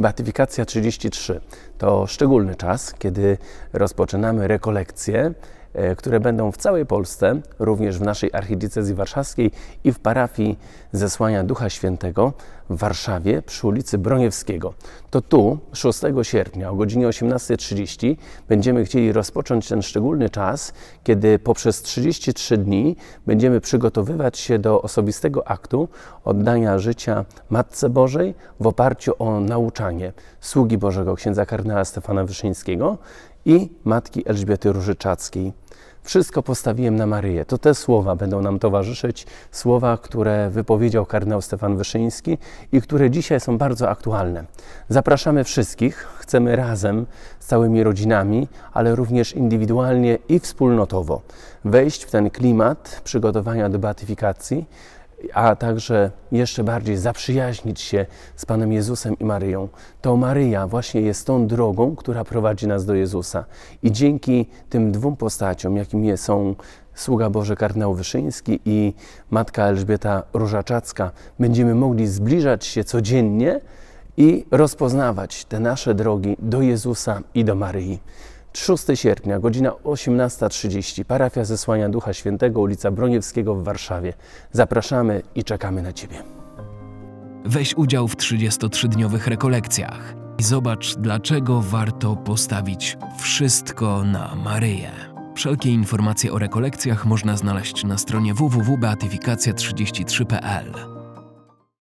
Beatyfikacja 33 to szczególny czas, kiedy rozpoczynamy rekolekcję E, które będą w całej Polsce, również w naszej archidiecezji warszawskiej i w parafii Zesłania Ducha Świętego w Warszawie przy ulicy Broniewskiego. To tu 6 sierpnia o godzinie 18.30 będziemy chcieli rozpocząć ten szczególny czas, kiedy poprzez 33 dni będziemy przygotowywać się do osobistego aktu oddania życia Matce Bożej w oparciu o nauczanie sługi Bożego księdza kardynała Stefana Wyszyńskiego i matki Elżbiety Różyczackiej. Wszystko postawiłem na Maryję. To te słowa będą nam towarzyszyć, słowa, które wypowiedział kardynał Stefan Wyszyński i które dzisiaj są bardzo aktualne. Zapraszamy wszystkich, chcemy razem z całymi rodzinami, ale również indywidualnie i wspólnotowo wejść w ten klimat przygotowania do beatyfikacji, a także jeszcze bardziej zaprzyjaźnić się z Panem Jezusem i Maryją. To Maryja właśnie jest tą drogą, która prowadzi nas do Jezusa. I dzięki tym dwóm postaciom, jakimi są sługa Boże kardynał Wyszyński i matka Elżbieta Różaczacka, będziemy mogli zbliżać się codziennie i rozpoznawać te nasze drogi do Jezusa i do Maryi. 6 sierpnia, godzina 18.30, parafia Zesłania Ducha Świętego, ulica Broniewskiego w Warszawie. Zapraszamy i czekamy na Ciebie. Weź udział w 33-dniowych rekolekcjach i zobacz, dlaczego warto postawić wszystko na Maryję. Wszelkie informacje o rekolekcjach można znaleźć na stronie www.beatyfikacja33.pl.